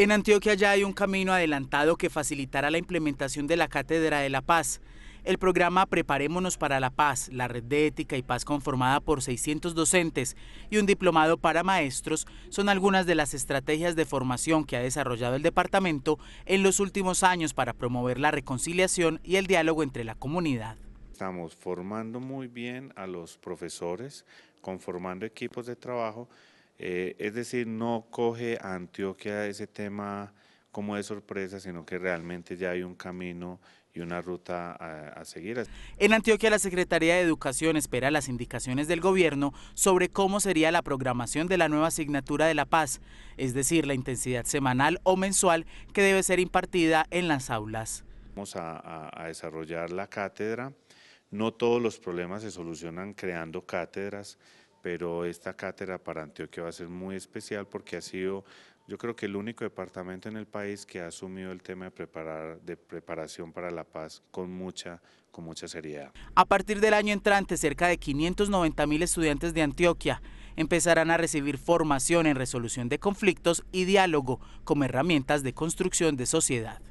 En Antioquia ya hay un camino adelantado que facilitará la implementación de la Cátedra de la Paz. El programa Preparémonos para la Paz, la red de ética y paz conformada por 600 docentes y un diplomado para maestros, son algunas de las estrategias de formación que ha desarrollado el departamento en los últimos años para promover la reconciliación y el diálogo entre la comunidad. Estamos formando muy bien a los profesores, conformando equipos de trabajo eh, es decir, no coge Antioquia ese tema como de sorpresa, sino que realmente ya hay un camino y una ruta a, seguir. En Antioquia, la Secretaría de Educación espera las indicaciones del gobierno sobre cómo sería la programación de la nueva asignatura de la paz, es decir, la intensidad semanal o mensual que debe ser impartida en las aulas. Vamos a desarrollar la cátedra. No todos los problemas se solucionan creando cátedras, pero esta cátedra para Antioquia va a ser muy especial porque ha sido, yo creo que el único departamento en el país que ha asumido el tema de, preparar, de preparación para la paz con mucha, con mucha seriedad. A partir del año entrante, cerca de 590 mil estudiantes de Antioquia empezarán a recibir formación en resolución de conflictos y diálogo como herramientas de construcción de sociedad.